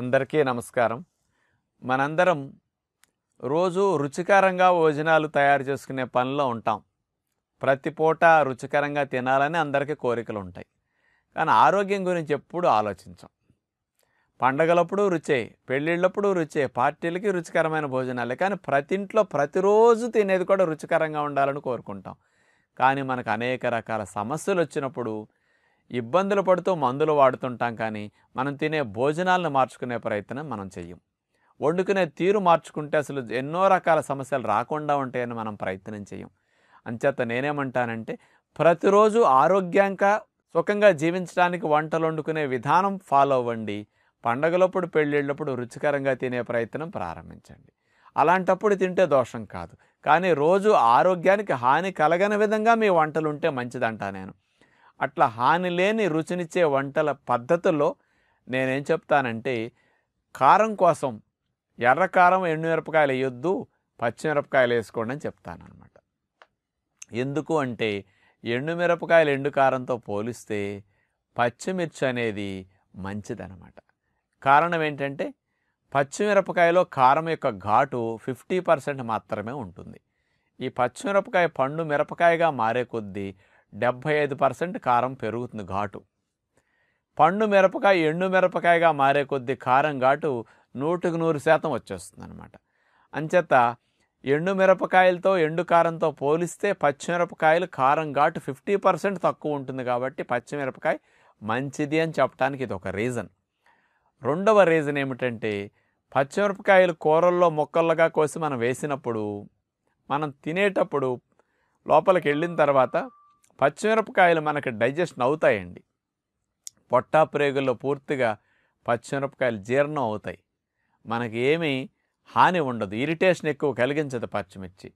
అందరికీ నమస్కారం మనందరం రోజు రుచికరంగా భోజనాలు తయారు చేసుకునే పనిలో ఉంటాం ప్రతి పూట రుచికరంగా తినాలని అందరికీ కోరికలు ఉంటాయి కానీ ఆరోగ్యం గురించి ఎప్పుడు ఆలోచించాం పండగలప్పుడు రుచే పెళ్ళిళ్ళప్పుడు రుచే పార్టీలకి రుచికరమైన భోజనాలే కానీ ప్రతి ఇంట్లో ప్రతిరోజు తినేది కూడా రుచికరంగా ఉండాలని కోరుకుంటాం కానీ మనకు అనేక రకాల సమస్యలు వచ్చినప్పుడు ఇబ్బందులు పడుతూ మందులు వాడుతుంటాం కానీ మనం తినే భోజనాలను మార్చుకునే ప్రయత్నం మనం చెయ్యం వండుకునే తీరు మార్చుకుంటే అసలు ఎన్నో రకాల సమస్యలు రాకుండా ఉంటాయని మనం ప్రయత్నం చేయం అంచేత నేనేమంటానంటే ప్రతిరోజు ఆరోగ్యాంగా సుఖంగా జీవించడానికి వంటలు వండుకునే విధానం ఫాలో అవ్వండి పండగలప్పుడు పెళ్ళిళ్ళప్పుడు రుచికరంగా తినే ప్రయత్నం ప్రారంభించండి అలాంటప్పుడు తింటే దోషం కాదు కానీ రోజు ఆరోగ్యానికి హాని కలగని విధంగా మీ వంటలు ఉంటే మంచిదంటా నేను అట్లా హాని లేని రుచినిచ్చే వంటల పద్ధతుల్లో నేనేం చెప్తానంటే కారం కోసం ఎర్ర కారం ఎండుమిరపకాయలు వేయొద్దు పచ్చిమిరపకాయలు వేసుకోండి అని అనమాట ఎందుకు అంటే ఎండుమిరపకాయలు ఎండు కారంతో పోలిస్తే పచ్చిమిర్చి అనేది మంచిదనమాట కారణం ఏంటంటే పచ్చిమిరపకాయలో కారం యొక్క ఘాటు ఫిఫ్టీ పర్సెంట్ మాత్రమే ఉంటుంది ఈ పచ్చిమిరపకాయ పండు మిరపకాయగా మారే కొద్దీ డెబ్భై ఐదు పర్సెంట్ కారం పెరుగుతుంది ఘాటు పండు మిరపకాయ ఎండు మిరపకాయగా మారే కొద్ది కారం ఘాటు నూటికి నూరు శాతం వచ్చేస్తుంది అనమాట అంచేత ఎండు మిరపకాయలతో ఎండు కారంతో పోలిస్తే పచ్చిమిరపకాయలు కారం ఘాటు ఫిఫ్టీ పర్సెంట్ తక్కువ ఉంటుంది కాబట్టి పచ్చిమిరపకాయ మంచిది అని చెప్పడానికి ఇది ఒక రీజన్ రెండవ రీజన్ ఏమిటంటే పచ్చిమిరపకాయలు కూరల్లో మొక్కలుగా కోసి మనం వేసినప్పుడు మనం తినేటప్పుడు లోపలికి వెళ్ళిన తర్వాత పచ్చిమిరపకాయలు మనకు డైజెషన్ అవుతాయండి పొట్టా ప్రేగుల్లో పూర్తిగా పచ్చిమిరపకాయలు జీర్ణం అవుతాయి మనకి ఏమీ హాని ఉండదు ఇరిటేషన్ ఎక్కువ కలిగించదు పచ్చిమిర్చి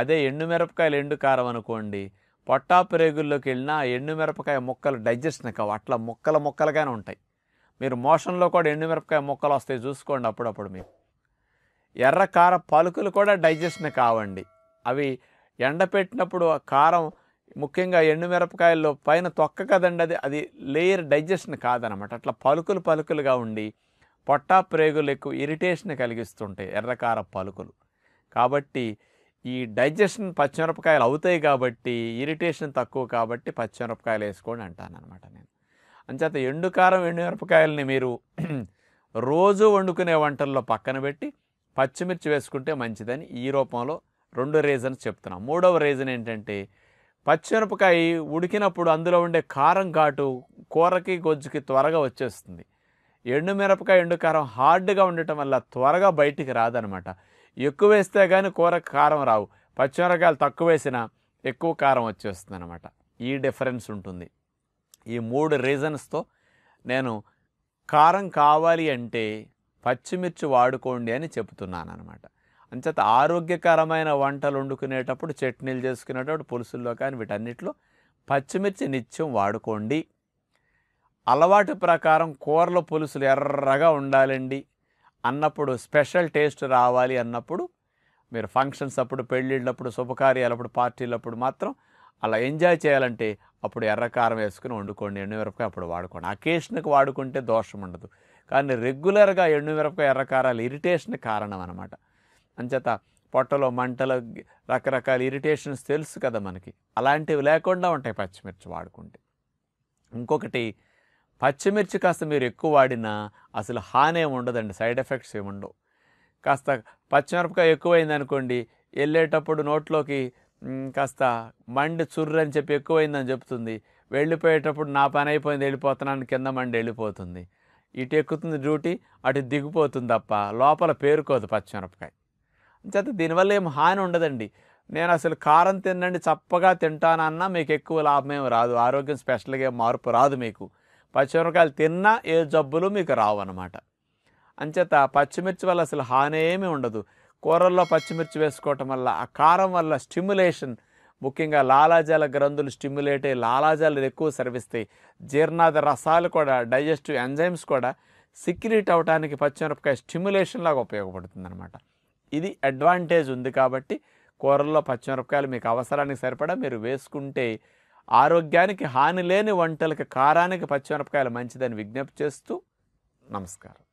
అదే ఎండుమిరపకాయలు ఎండు కారం అనుకోండి పొట్టా ప్రేగుల్లోకి వెళ్ళినా ఎండుమిరపకాయ ముక్కలు డైజెషన్ కావు అట్లా ముక్కల ముక్కలుగానే ఉంటాయి మీరు మోషన్లో కూడా ఎండుమిరపకాయ ముక్కలు వస్తాయి చూసుకోండి అప్పుడప్పుడు మీకు ఎర్ర కార పలుకులు కూడా డైజెషన్ కావండి అవి ఎండపెట్టినప్పుడు కారం ముఖ్యంగా ఎండుమిరపకాయల్లో పైన తొక్క కదండి అది అది లేయర్ డైజెషన్ కాదనమాట అట్లా పలుకులు పలుకులుగా ఉండి పొట్టా ప్రేగులకు ఇరిటేషన్ కలిగిస్తుంటాయి ఎర్రకార పలుకులు కాబట్టి ఈ డైజెషన్ పచ్చిమిరపకాయలు అవుతాయి కాబట్టి ఇరిటేషన్ తక్కువ కాబట్టి పచ్చిమిరపకాయలు వేసుకోండి అంటాను అనమాట నేను అంచేత ఎండుకారం ఎండుమిరపకాయలని మీరు రోజు వండుకునే వంటల్లో పక్కన పెట్టి పచ్చిమిర్చి వేసుకుంటే మంచిదని ఈ రూపంలో రెండు రీజన్స్ చెప్తున్నాం మూడవ రీజన్ ఏంటంటే పచ్చిమిరపకాయ ఉడికినప్పుడు అందులో ఉండే కారం ఘాటు కూరకి గొజ్జుకి త్వరగా వచ్చేస్తుంది ఎండు మిరపకాయ ఎండు కారం హార్డ్గా ఉండటం వల్ల త్వరగా బయటికి రాదనమాట ఎక్కువ వేస్తే కానీ కూర కారం రావు పచ్చిమిరకాయలు తక్కువ వేసినా ఎక్కువ కారం వచ్చేస్తుంది అనమాట ఈ డిఫరెన్స్ ఉంటుంది ఈ మూడు రీజన్స్తో నేను కారం కావాలి అంటే పచ్చిమిర్చి వాడుకోండి అని చెబుతున్నాను అనమాట అంచేత ఆరోగ్యకరమైన వంటలు వండుకునేటప్పుడు చట్నీలు చేసుకునేటప్పుడు పులుసుల్లో కానీ వీటన్నిటిలో పచ్చిమిర్చి నిత్యం వాడుకోండి అలవాటు ప్రకారం కూరల పులుసులు ఎర్రగా ఉండాలండి అన్నప్పుడు స్పెషల్ టేస్ట్ రావాలి అన్నప్పుడు మీరు ఫంక్షన్స్ అప్పుడు పెళ్ళిళ్ళప్పుడు శుభకార్యాలప్పుడు పార్టీలప్పుడు మాత్రం అలా ఎంజాయ్ చేయాలంటే అప్పుడు ఎర్రకారం వేసుకుని వండుకోండి ఎండుమిరపకాయ అప్పుడు వాడుకోండి అకేషన్కి వాడుకుంటే దోషం ఉండదు కానీ రెగ్యులర్గా ఎండుమిరపకాయ ఎర్రకారాలు ఇరిటేషన్ కారణం అనమాట అంచేత పొట్టలో మంటలు రకరకాల ఇరిటేషన్స్ తెలుసు కదా మనకి అలాంటివి లేకుండా ఉంటాయి పచ్చిమిర్చి వాడుకుంటే ఇంకొకటి పచ్చిమిర్చి కాస్త మీరు ఎక్కువ వాడినా అసలు హాని ఏమి ఉండదండి సైడ్ ఎఫెక్ట్స్ ఏమి ఉండవు కాస్త పచ్చిమిరపకాయ ఎక్కువైంది అనుకోండి వెళ్ళేటప్పుడు నోట్లోకి కాస్త మండి చుర్రు అని చెప్పి ఎక్కువైందని చెప్తుంది వెళ్ళిపోయేటప్పుడు నా పని అయిపోయింది వెళ్ళిపోతున్నాను కింద మండి వెళ్ళిపోతుంది ఇటు ఎక్కుతుంది డ్యూటీ అటు దిగిపోతుంది తప్ప లోపల పేరుకోదు పచ్చిమిరపకాయ చేత దీనివల్ల ఏం హాని ఉండదండి నేను అసలు కారం తినండి చప్పగా తింటానన్నా మీకు ఎక్కువ ఏం రాదు ఆరోగ్యం స్పెషల్గా ఏం మార్పు రాదు మీకు పచ్చిమిరపకాయలు తిన్నా ఏ జబ్బులు మీకు రావు అనమాట అంచేత పచ్చిమిర్చి వల్ల అసలు హాని ఏమీ ఉండదు కూరల్లో పచ్చిమిర్చి వేసుకోవటం వల్ల ఆ కారం వల్ల స్టిమ్యులేషన్ ముఖ్యంగా లాలాజాల గ్రంథులు స్టిమ్యులేట్ అయ్యి లాలాజాలు ఎక్కువ సర్విస్తాయి జీర్ణాద రసాలు కూడా డైజెస్టివ్ ఎంజైమ్స్ కూడా సిక్రిట్ అవడానికి పచ్చిమిరపకాయ స్టిమ్యులేషన్ లాగా ఉపయోగపడుతుంది అనమాట ఇది అడ్వాంటేజ్ ఉంది కాబట్టి కూరల్లో పచ్చిమిరపకాయలు మీకు అవసరానికి సరిపడా మీరు వేసుకుంటే ఆరోగ్యానికి హాని లేని వంటలకు కారానికి పచ్చిమిరపకాయలు మంచిదని విజ్ఞప్తి చేస్తూ నమస్కారం